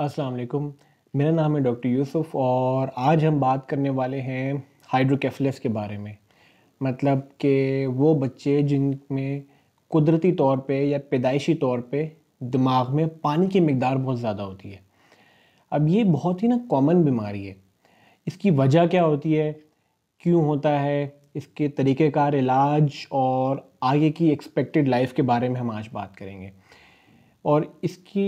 अस्सलाम वालेकुम मेरा नाम है डॉक्टर यूसुफ और आज हम बात करने वाले हैं हाइड्रोकेफलस के बारे में मतलब कि वो बच्चे जिनमें कुदरती तौर पे या पैदाइशी तौर पे दिमाग में पानी की मकदार बहुत ज़्यादा होती है अब ये बहुत ही ना कॉमन बीमारी है इसकी वजह क्या होती है क्यों होता है इसके तरीक़ेकार इलाज और आगे की एक्सपेक्टेड लाइफ के बारे में हम आज बात करेंगे और इसकी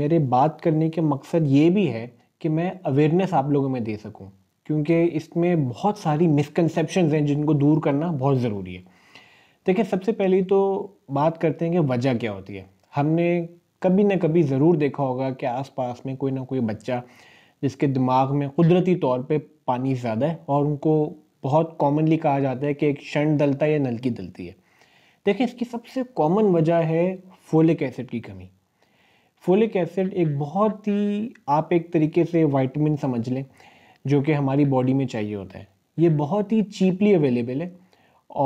मेरे बात करने के मकसद ये भी है कि मैं अवेयरनेस आप लोगों में दे सकूं क्योंकि इसमें बहुत सारी मिसकनसेप्शन हैं जिनको दूर करना बहुत ज़रूरी है देखिए सबसे पहले तो बात करते हैं कि वजह क्या होती है हमने कभी ना कभी ज़रूर देखा होगा कि आसपास में कोई ना कोई बच्चा जिसके दिमाग में कुदरती तौर पे पानी ज़्यादा है और उनको बहुत कॉमनली कहा जाता है कि एक क्षण दलता है या नलकी दलती है देखिए इसकी सबसे कॉमन वजह है फोलिक एसिड की कमी फोलिक एसिड एक बहुत ही आप एक तरीके से वाइटमिन समझ लें जो कि हमारी बॉडी में चाहिए होता है ये बहुत ही चीपली अवेलेबल है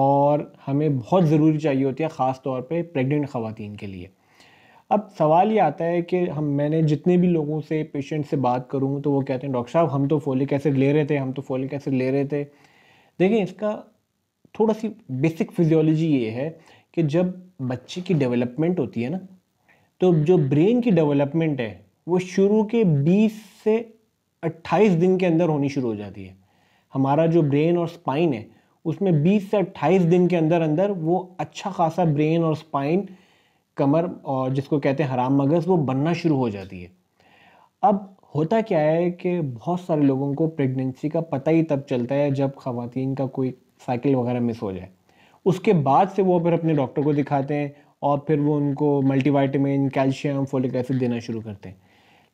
और हमें बहुत ज़रूरी चाहिए होती है ख़ास तौर पे प्रेग्नेंट ख़वातीन के लिए अब सवाल ये आता है कि हम मैंने जितने भी लोगों से पेशेंट से बात करूँ तो वो कहते हैं डॉक्टर साहब हम तो फोलिक एसिड ले रहे थे हम तो फोलिक एसिड ले रहे थे देखें इसका थोड़ा सी बेसिक फिजियोलॉजी ये है कि जब बच्चे की डेवलपमेंट होती है ना तो हम्म, जो ब्रेन हम्म। की डेवलपमेंट है वो शुरू के 20 से 28 दिन के अंदर होनी शुरू हो जाती है हमारा जो ब्रेन और स्पाइन है उसमें 20 से 28 दिन के अंदर अंदर वो अच्छा खासा ब्रेन और स्पाइन कमर और जिसको कहते हैं हराम मगज़ वो बनना शुरू हो जाती है अब होता क्या है कि बहुत सारे लोगों को प्रेगनेंसी का पता ही तब चलता है जब खातन का कोई साइकिल वगैरह मिस हो जाए उसके बाद से वो फिर अपने डॉक्टर को दिखाते हैं और फिर वो उनको मल्टीवाइटामिन कैल्शियम फोलिक एसिड देना शुरू करते हैं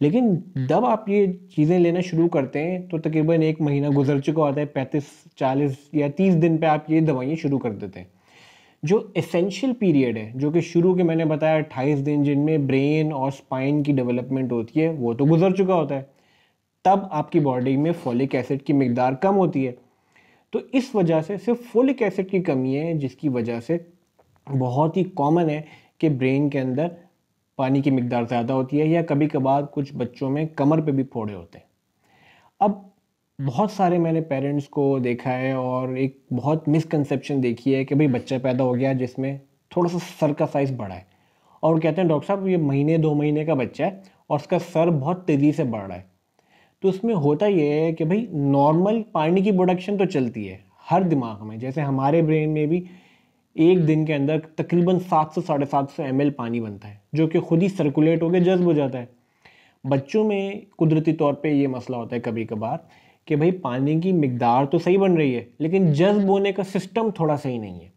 लेकिन हम्म। जब आप ये चीज़ें लेना शुरू करते हैं तो तकरीबन एक महीना गुजर चुका होता है पैंतीस चालीस या तीस दिन पे आप ये दवाइयाँ शुरू कर देते हैं जो एसेंशियल पीरियड है जो कि शुरू के मैंने बताया अट्ठाईस दिन जिनमें ब्रेन और स्पाइन की डेवलपमेंट होती है वो तो गुजर चुका होता है तब आपकी बॉडी में फॉलिक एसिड की मकदार कम होती है तो इस वजह से सिर्फ फोलिक एसिड की कमी है जिसकी वजह से बहुत ही कॉमन है कि ब्रेन के अंदर पानी की मकदार ज़्यादा होती है या कभी कभार कुछ बच्चों में कमर पे भी फोड़े होते हैं अब बहुत सारे मैंने पेरेंट्स को देखा है और एक बहुत मिसकनसप्शन देखी है कि भाई बच्चा पैदा हो गया जिसमें थोड़ा सा सर का साइज़ बढ़ा है और कहते हैं डॉक्टर साहब ये महीने दो महीने का बच्चा है और उसका सर बहुत तेज़ी से बढ़ रहा है तो उसमें होता यह है कि भाई नॉर्मल पानी की प्रोडक्शन तो चलती है हर दिमाग में जैसे हमारे ब्रेन में भी एक हम्म। दिन के अंदर तकरीबन सात सौ साढ़े सात सौ एम पानी बनता है जो कि खुद ही सर्कुलेट होकर जज्ब हो जाता है बच्चों में कुदरती तौर पे ये मसला होता है कभी कभार कि भाई पानी की मकदार तो सही बन रही है लेकिन जज्ब होने का सिस्टम थोड़ा सही नहीं है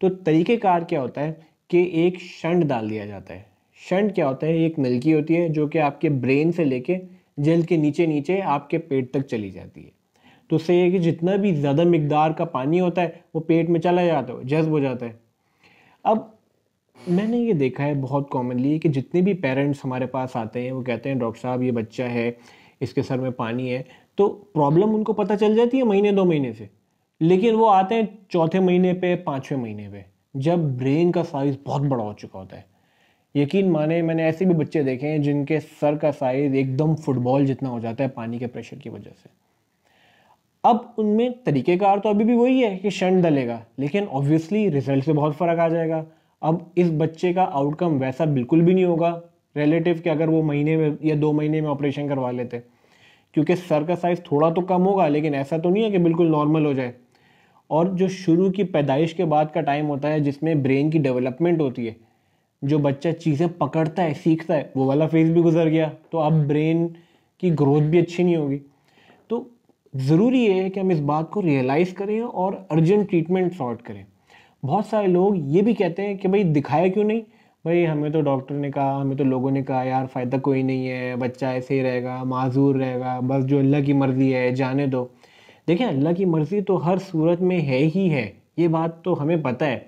तो तरीक़ेकार क्या होता है कि एक शंट डाल दिया जाता है शंट क्या होता है एक नलकी होती है जो कि आपके ब्रेन से लेके जल्द के नीचे नीचे आपके पेट तक चली जाती है तो उससे यह कि जितना भी ज़्यादा मकदार का पानी होता है वो पेट में चला जाता है जज्ब हो जाता है अब मैंने ये देखा है बहुत कॉमनली कि जितने भी पेरेंट्स हमारे पास आते हैं वो कहते हैं डॉक्टर साहब ये बच्चा है इसके सर में पानी है तो प्रॉब्लम उनको पता चल जाती है महीने दो महीने से लेकिन वो आते हैं चौथे महीने पे पाँचवें महीने पे जब ब्रेन का साइज़ बहुत बड़ा हो चुका होता है यकीन माने मैंने ऐसे भी बच्चे देखे हैं जिनके सर का साइज एकदम फुटबॉल जितना हो जाता है पानी के प्रेशर की वजह से अब उनमें तरीक़ेकार तो अभी भी वही है कि शंट डलेगा लेकिन ऑब्वियसली रिजल्ट से बहुत फ़र्क आ जाएगा अब इस बच्चे का आउटकम वैसा बिल्कुल भी नहीं होगा रिलेटिव के अगर वो महीने में या दो महीने में ऑपरेशन करवा लेते क्योंकि सर का साइज़ थोड़ा तो कम होगा लेकिन ऐसा तो नहीं है कि बिल्कुल नॉर्मल हो जाए और जो शुरू की पैदाइश के बाद का टाइम होता है जिसमें ब्रेन की डेवलपमेंट होती है जो बच्चा चीज़ें पकड़ता है सीखता है वो वाला फेज़ भी गुजर गया तो अब ब्रेन हम्म। की ग्रोथ भी अच्छी नहीं होगी तो ज़रूरी ये है कि हम इस बात को रियलाइज़ करें और अर्जेंट ट्रीटमेंट सॉर्ट करें बहुत सारे लोग ये भी कहते हैं कि भाई दिखाया क्यों नहीं भाई हमें तो डॉक्टर ने कहा हमें तो लोगों ने कहा यार फ़ायदा कोई नहीं है बच्चा ऐसे ही रहेगा माजूर रहेगा बस जो अल्लाह की मर्ज़ी है जाने दो देखिए अल्लाह की मर्ज़ी तो हर सूरत में है ही है ये बात तो हमें पता है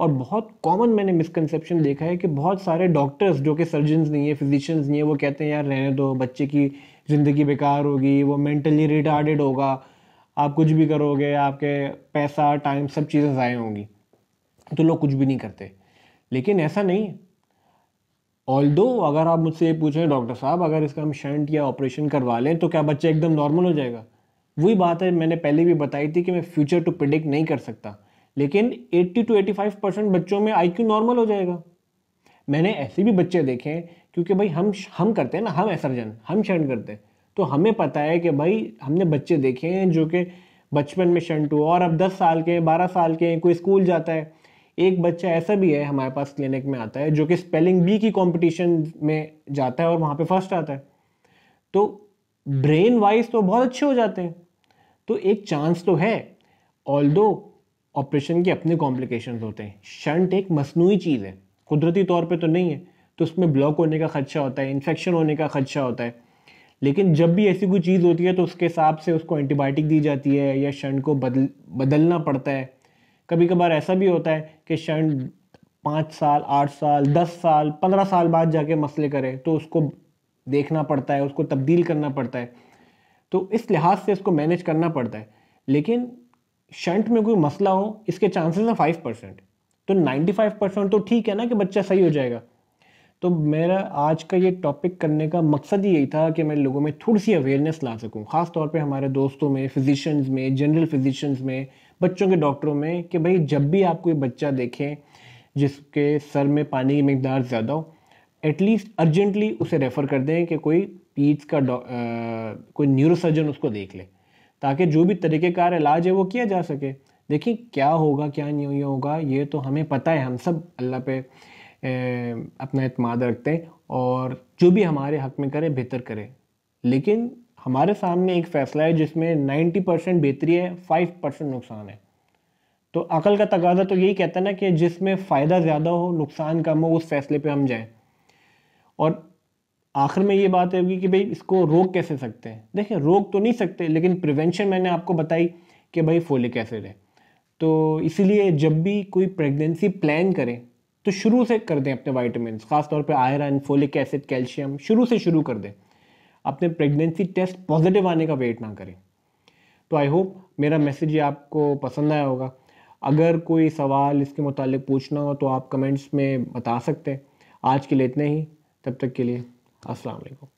और बहुत कॉमन मैंने मिसकनसेप्शन देखा है कि बहुत सारे डॉक्टर्स जो कि सर्जन्स नहीं है फिजिशियंस नहीं है वो कहते हैं यार रहने दो बच्चे की ज़िंदगी बेकार होगी वो मेंटली रिटार्डेड होगा आप कुछ भी करोगे आपके पैसा टाइम सब चीज़ें ज़ाय होंगी तो लोग कुछ भी नहीं करते लेकिन ऐसा नहीं है ऑल दो अगर आप मुझसे ये पूछें डॉक्टर साहब अगर इसका हम शंट या ऑपरेशन करवा लें तो क्या बच्चा एकदम नॉर्मल हो जाएगा वही बात है मैंने पहले भी बताई थी कि मैं फ्यूचर टू प्रिडिक्ट नहीं कर सकता लेकिन 80 टू 85 परसेंट बच्चों में क्यू नॉर्मल हो जाएगा मैंने ऐसे भी बच्चे देखे हैं क्योंकि भाई हम हम करते हैं ना हम एसर्जन हम शर्ण करते हैं तो हमें पता है कि भाई हमने बच्चे देखे हैं जो कि बचपन में शंट हुआ और अब 10 साल के 12 साल के कोई स्कूल जाता है एक बच्चा ऐसा भी है हमारे पास क्लिनिक में आता है जो कि स्पेलिंग बी की कॉम्पिटिशन में जाता है और वहाँ पर फर्स्ट आता है तो ब्रेन वाइज तो बहुत अच्छे हो जाते हैं तो एक चांस तो है ऑल ऑपरेशन के अपने कॉम्प्लिकेशन होते हैं शंट एक मसनू चीज़ है कुदरती तौर पर तो नहीं है तो उसमें ब्लॉक होने का खदशा होता है इन्फेक्शन होने का खदशा होता है लेकिन जब भी ऐसी कोई चीज़ होती है तो उसके हिसाब से उसको एंटीबायोटिक दी जाती है या शंट को बदल बदलना पड़ता है कभी कभार ऐसा भी होता है कि शंट पाँच साल आठ साल दस साल पंद्रह साल बाद जाके मसले करें तो उसको देखना पड़ता है उसको तब्दील करना पड़ता है तो इस लिहाज से इसको मैनेज करना पड़ता है लेकिन शंट में कोई मसला हो इसके चांसेस हैं फाइव परसेंट तो नाइन्टी फाइव परसेंट तो ठीक है ना कि बच्चा सही हो जाएगा तो मेरा आज का ये टॉपिक करने का मकसद ही यही था कि मैं लोगों में थोड़ी सी अवेयरनेस ला सकूँ ख़ास तौर पर हमारे दोस्तों में फिजिशंस में जनरल फिजिशंस में बच्चों के डॉक्टरों में कि भाई जब भी आप कोई बच्चा देखें जिसके सर में पानी की मकदार ज़्यादा हो एटलीस्ट अर्जेंटली उसे रेफ़र कर दें कि कोई पीट्स का आ, कोई न्यूरोसर्जन उसको देख ले ताकि जो भी तरीक़ेकार इलाज है वो किया जा सके देखिए क्या होगा क्या नहीं होगा ये तो हमें पता है हम सब अल्लाह पे ए, अपना अतमाद रखते हैं और जो भी हमारे हक में करे बेहतर करे लेकिन हमारे सामने एक फ़ैसला है जिसमें नाइन्टी परसेंट बेहतरी है फाइव परसेंट नुकसान है तो अकल का तकाजा तो यही कहता है ना कि जिसमें फ़ायदा ज़्यादा हो नुकसान कम हो उस फैसले पे हम जाएं और आखिर में ये बात होगी कि भाई इसको रोक कैसे सकते हैं देखें रोक तो नहीं सकते लेकिन प्रिवेंशन मैंने आपको बताई कि भाई फोलिक एसिड है तो इसीलिए जब भी कोई प्रेगनेंसी प्लान करें तो शुरू से कर दें अपने वाइटमिन ख़ासतौर पर आयरन फोलिक एसिड कैल्शियम शुरू से शुरू कर दें अपने प्रेगनेंसी टेस्ट पॉजिटिव आने का वेट ना करें तो आई होप मेरा मैसेज ये आपको पसंद आया होगा अगर कोई सवाल इसके मुतालिक पूछना हो तो आप कमेंट्स में बता सकते हैं आज के लिए इतने ही तब तक के लिए a flambergo